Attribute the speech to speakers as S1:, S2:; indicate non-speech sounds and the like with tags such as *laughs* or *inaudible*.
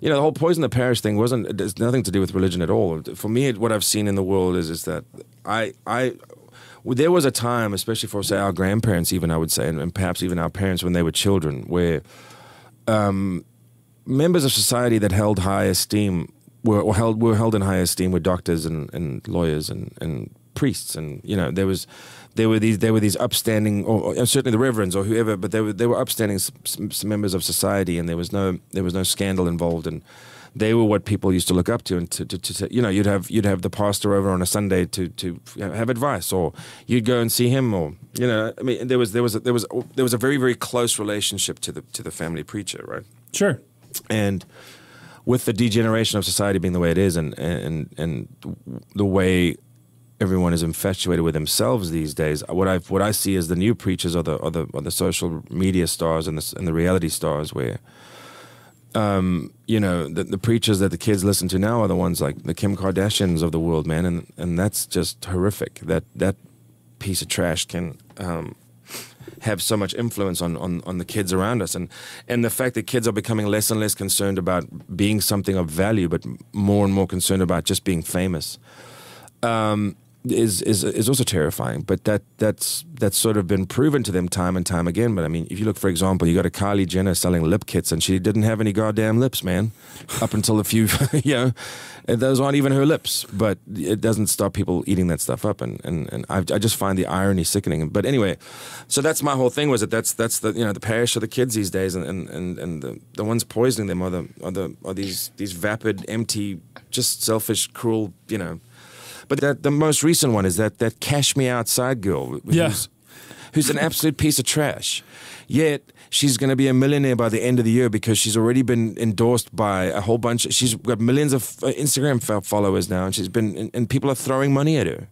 S1: you know, the whole poison the parish thing wasn't. its nothing to do with religion at all. For me, what I've seen in the world is is that I I there was a time, especially for say our grandparents, even I would say, and, and perhaps even our parents when they were children, where um, members of society that held high esteem were held were held in high esteem were doctors and, and lawyers and, and priests, and you know there was there were these there were these upstanding, or, or certainly the reverends or whoever, but they were they were upstanding members of society, and there was no there was no scandal involved, and they were what people used to look up to, and to, to, to, you know you'd have you'd have the pastor over on a Sunday to to have advice, or you'd go and see him, or you know I mean there was there was a, there was there was a very very close relationship to the to the family preacher, right? Sure, and with the degeneration of society being the way it is and and and the way everyone is infatuated with themselves these days. What I what I see is the new preachers are the are the, are the social media stars and the and the reality stars where. Um, you know, the, the, preachers that the kids listen to now are the ones like the Kim Kardashians of the world, man, and and that's just horrific. That that piece of trash can um, have so much influence on, on, on the kids around us and and the fact that kids are becoming less and less concerned about being something of value but more and more concerned about just being famous um, is is is also terrifying. But that that's that's sort of been proven to them time and time again. But I mean, if you look, for example, you got a Kylie Jenner selling lip kits, and she didn't have any goddamn lips, man. Up until a few, *laughs* you know, those aren't even her lips. But it doesn't stop people eating that stuff up, and and and I've, I, just find the irony sickening. But anyway, so that's my whole thing was that that's that's the you know the parish of the kids these days, and and and, and the, the ones poisoning them are the are the are these these vapid, empty, just selfish, cruel, you know but that, the most recent one is that that Cash Me Outside girl. Yeah. Who's, who's an absolute piece of trash. Yet she's going to be a millionaire by the end of the year because she's already been endorsed by a whole bunch. She's got millions of uh, Instagram followers now, and she's been and people are throwing money at her.